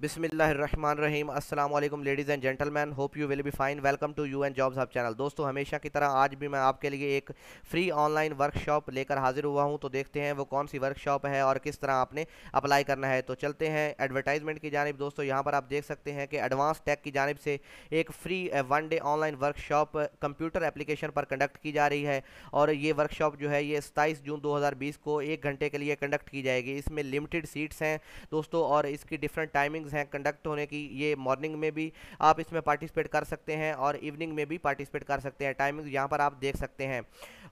बिसमीम अल्लाम ladies and gentleman hope you will be fine welcome to you and jobs hub channel दोस्तों हमेशा की तरह आज भी मैं आपके लिए एक फ्री ऑनलाइन वर्कशॉप लेकर हाजिर हुआ हूं तो देखते हैं वो कौन सी वर्कशॉप है और किस तरह आपने अप्लाई करना है तो चलते हैं एडवर्टाइजमेंट की जानब दोस्तों यहाँ पर आप देख सकते हैं कि एडवांस टेक की जानब से एक free one day online workshop computer application पर कंडक्ट की जा रही है और ये वर्कशॉप जो है ये सताईस जून दो को एक घंटे के लिए कंडक्ट की जाएगी इसमें लिमिटेड सीट्स हैं दोस्तों और इसकी डिफरेंट टाइमिंग मीटिंग्स हैं कंडक्ट होने की ये मॉर्निंग में भी आप इसमें पार्टिसिपेट कर सकते हैं और इवनिंग में भी पार्टिसिपेट कर सकते हैं टाइमिंग यहाँ पर आप देख सकते हैं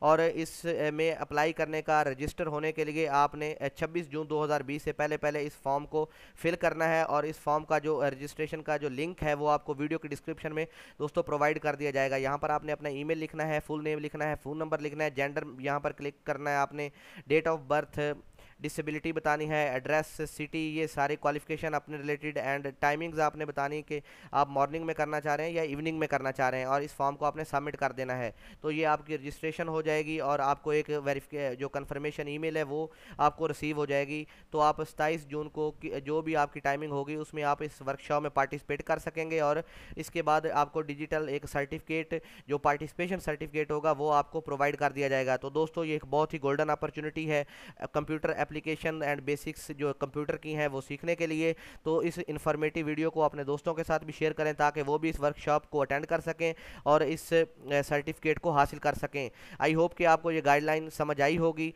और इस में अप्लाई करने का रजिस्टर होने के लिए आपने 26 जून 2020 से पहले पहले इस फॉर्म को फिल करना है और इस फॉर्म का जो रजिस्ट्रेशन का जो लिंक है वो आपको वीडियो के डिस्क्रिप्शन में दोस्तों प्रोवाइड कर दिया जाएगा यहाँ पर आपने अपना ईमेल लिखना है फुल नेम लिखना है फ़ोन नंबर लिखना है जेंडर यहाँ पर क्लिक करना है आपने डेट ऑफ बर्थ डिसेबिलिटी बतानी है एड्रेस सिटी ये सारी क्वालिफिकेशन अपने रिलेटेड एंड टाइमिंग्स आपने बतानी कि आप मॉर्निंग में करना चाह रहे हैं या इवनिंग में करना चाह रहे हैं और इस फॉर्म को आपने सबमिट कर देना है तो ये आपकी रजिस्ट्रेशन हो जाएगी और आपको एक वेरीफिके जो कन्फर्मेशन ई है वो आपको रिसीव हो जाएगी तो आप सताईस जून को जो भी आपकी टाइमिंग होगी उसमें आप इस वर्कशॉप में पार्टिसिपेट कर सकेंगे और इसके बाद आपको डिजिटल एक सर्टिफिकेट जो पार्टिसिपेशन सर्टिफिकेट होगा वो आपको प्रोवाइड कर दिया जाएगा तो दोस्तों ये एक बहुत ही गोल्डन अपॉर्चुनिटी है कंप्यूटर एप्लीकेशन एंड बेसिक्स जो कंप्यूटर की हैं वो सीखने के लिए तो इस इन्फॉर्मेटिव वीडियो को अपने दोस्तों के साथ भी शेयर करें ताकि वो भी इस वर्कशॉप को अटेंड कर सकें और इस सर्टिफिकेट को हासिल कर सकें आई होप कि आपको ये गाइडलाइन समझ आई होगी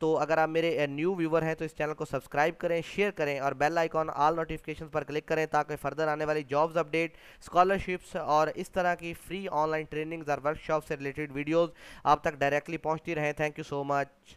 तो अगर आप मेरे न्यू व्यूवर हैं तो इस चैनल को सब्सक्राइब करें शेयर करें और बेल आइकॉन ऑल नोटिफिकेशन पर क्लिक करें ताकि फर्दर आने वाली जॉब्स अपडेट स्कॉलरशिप्स और इस तरह की फ्री ऑनलाइन ट्रेनिंग्स और वर्कशॉप से रिलेटेड वीडियोज़ आप तक डायरेक्टली पहुँचती रहें थैंक यू सो मच